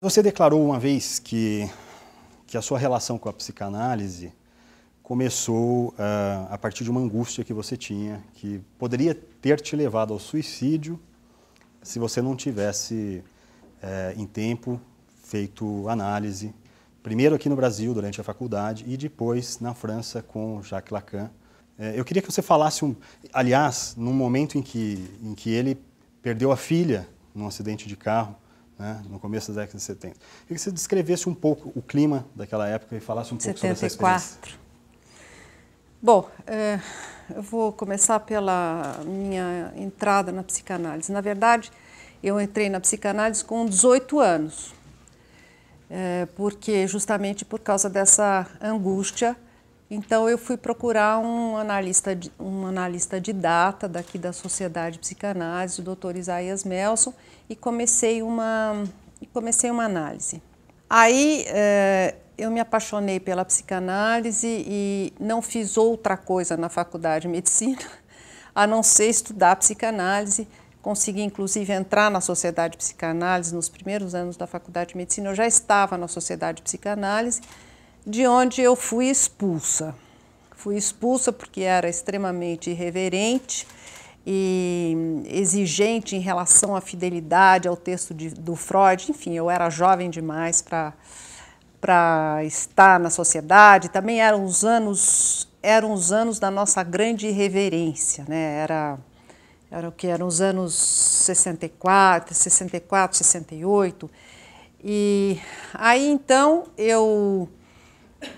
Você declarou uma vez que, que a sua relação com a psicanálise começou uh, a partir de uma angústia que você tinha, que poderia ter te levado ao suicídio se você não tivesse, uh, em tempo, feito análise, primeiro aqui no Brasil, durante a faculdade, e depois na França com Jacques Lacan. Uh, eu queria que você falasse, um, aliás, num momento em que, em que ele perdeu a filha num acidente de carro, né, no começo da década de 70. queria que você descrevesse um pouco o clima daquela época e falasse um pouco 74. sobre essa experiência. Bom, é, eu vou começar pela minha entrada na psicanálise. Na verdade, eu entrei na psicanálise com 18 anos, é, porque justamente por causa dessa angústia então eu fui procurar um analista de, um analista de data daqui da Sociedade de Psicanálise, o Dr. Isaías Melson, e comecei uma comecei uma análise. Aí é, eu me apaixonei pela psicanálise e não fiz outra coisa na faculdade de medicina a não ser estudar psicanálise. Consegui, inclusive, entrar na Sociedade de Psicanálise nos primeiros anos da Faculdade de Medicina. Eu já estava na Sociedade de Psicanálise, de onde eu fui expulsa. Fui expulsa porque era extremamente irreverente e exigente em relação à fidelidade ao texto de, do Freud. Enfim, eu era jovem demais para estar na sociedade. Também eram os anos eram os anos da nossa grande irreverência, né? Era era o que eram os anos 64, 64, 68. E aí então eu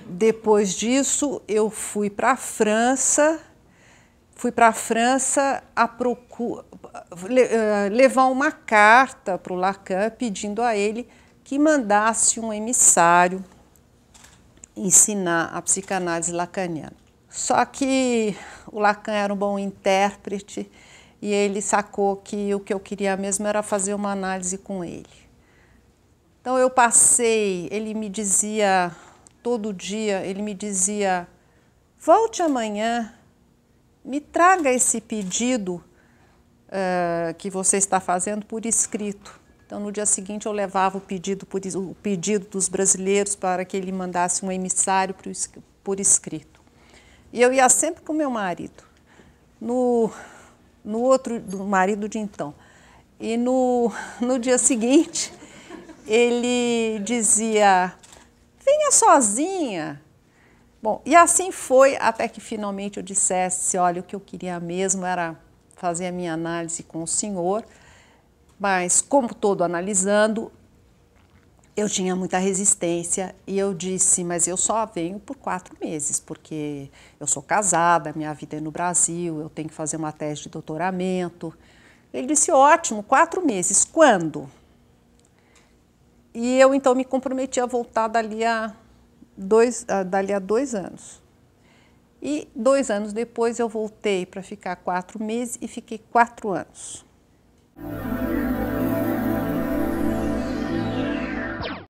depois disso, eu fui para a França, fui para a França a procura, eh, levar uma carta para o Lacan pedindo a ele que mandasse um emissário ensinar a psicanálise lacaniana. Só que o Lacan era um bom intérprete e ele sacou que o que eu queria mesmo era fazer uma análise com ele. Então eu passei, ele me dizia todo dia ele me dizia: volte amanhã, me traga esse pedido uh, que você está fazendo por escrito. Então, no dia seguinte, eu levava o pedido, por, o pedido dos brasileiros para que ele mandasse um emissário por, por escrito. E eu ia sempre com meu marido. No, no outro, do marido de então. E no, no dia seguinte, ele dizia: sozinha. Bom, e assim foi até que finalmente eu dissesse: olha, o que eu queria mesmo era fazer a minha análise com o senhor, mas como todo analisando, eu tinha muita resistência e eu disse: mas eu só venho por quatro meses, porque eu sou casada, minha vida é no Brasil, eu tenho que fazer uma tese de doutoramento. Ele disse: ótimo, quatro meses, quando? E eu então me comprometi a voltar dali a dois, ah, dali a dois anos. E dois anos depois eu voltei para ficar quatro meses e fiquei quatro anos.